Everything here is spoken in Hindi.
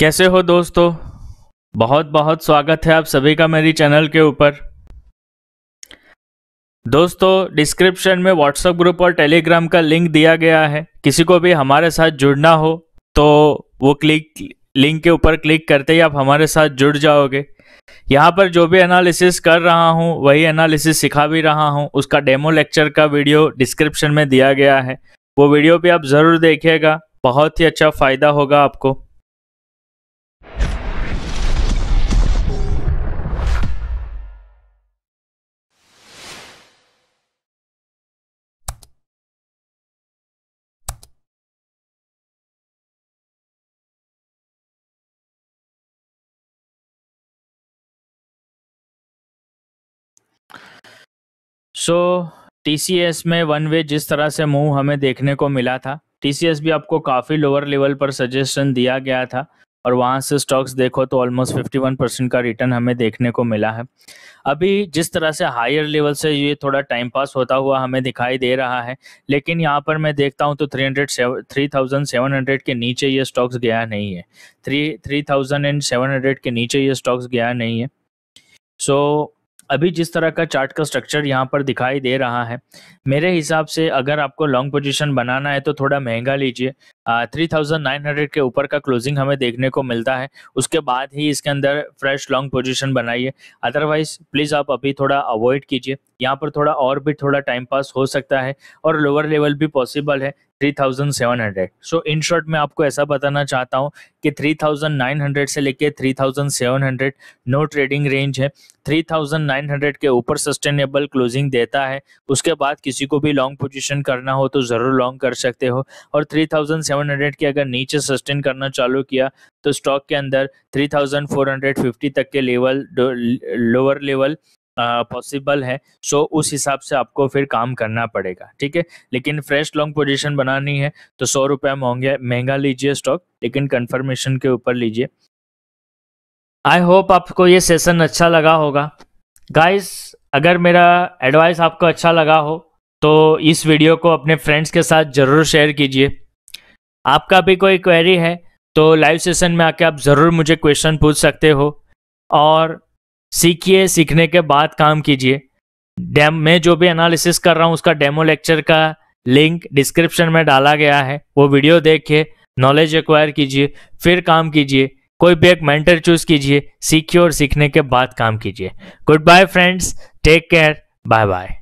कैसे हो दोस्तों बहुत बहुत स्वागत है आप सभी का मेरी चैनल के ऊपर दोस्तों डिस्क्रिप्शन में व्हाट्सएप ग्रुप और टेलीग्राम का लिंक दिया गया है किसी को भी हमारे साथ जुड़ना हो तो वो क्लिक लिंक के ऊपर क्लिक करते ही आप हमारे साथ जुड़ जाओगे यहाँ पर जो भी एनालिसिस कर रहा हूँ वही एनालिसिस सिखा भी रहा हूँ उसका डेमो लेक्चर का वीडियो डिस्क्रिप्शन में दिया गया है वो वीडियो भी आप ज़रूर देखिएगा बहुत ही अच्छा फ़ायदा होगा आपको सो टी में वन वे जिस तरह से मूव हमें देखने को मिला था टी भी आपको काफ़ी लोअर लेवल पर सजेशन दिया गया था और वहाँ से स्टॉक्स देखो तो ऑलमोस्ट 51 परसेंट का रिटर्न हमें देखने को मिला है अभी जिस तरह से हायर लेवल से ये थोड़ा टाइम पास होता हुआ हमें दिखाई दे रहा है लेकिन यहाँ पर मैं देखता हूँ तो 300 3700 के नीचे ये स्टॉक्स गया नहीं है three three thousand and seven hundred के नीचे ये स्टॉक्स गया नहीं है सो so, अभी जिस तरह का चार्ट का स्ट्रक्चर यहाँ पर दिखाई दे रहा है मेरे हिसाब से अगर आपको लॉन्ग पोजीशन बनाना है तो थोड़ा महंगा लीजिए थ्री थाउजेंड नाइन हंड्रेड के ऊपर का क्लोजिंग हमें देखने को मिलता है उसके बाद ही इसके अंदर फ्रेश लॉन्ग पोजीशन बनाइए अदरवाइज प्लीज़ आप अभी थोड़ा अवॉइड कीजिए यहाँ पर थोड़ा और भी थोड़ा टाइम पास हो सकता है और लोअर लेवल भी पॉसिबल है 3700 सो इन शॉर्ट मैं आपको ऐसा बताना चाहता हूँ कि 3900 से लेके 3700 नो ट्रेडिंग रेंज है 3900 के ऊपर सस्टेनेबल क्लोजिंग देता है उसके बाद किसी को भी लॉन्ग पोजीशन करना हो तो ज़रूर लॉन्ग कर सकते हो और 3700 के अगर नीचे सस्टेन करना चालू किया तो स्टॉक के अंदर 3450 तक के लेवल लोअर लेवल पॉसिबल है सो so उस हिसाब से आपको फिर काम करना पड़ेगा ठीक है लेकिन फ्रेश लॉन्ग पोजीशन बनानी है तो सौ रुपये महंगे महंगा लीजिए स्टॉक लेकिन कन्फर्मेशन के ऊपर लीजिए आई होप आपको ये सेशन अच्छा लगा होगा गाइस अगर मेरा एडवाइस आपको अच्छा लगा हो तो इस वीडियो को अपने फ्रेंड्स के साथ ज़रूर शेयर कीजिए आपका भी कोई क्वेरी है तो लाइव सेशन में आके आप ज़रूर मुझे क्वेश्चन पूछ सकते हो और सीखिए सीखने के बाद काम कीजिए डैम मैं जो भी एनालिसिस कर रहा हूँ उसका डेमो लेक्चर का लिंक डिस्क्रिप्शन में डाला गया है वो वीडियो देखिए नॉलेज एक्वायर कीजिए फिर काम कीजिए कोई भी एक मेंटर चूज कीजिए सीखिए और सीखने के बाद काम कीजिए good bye friends take care bye bye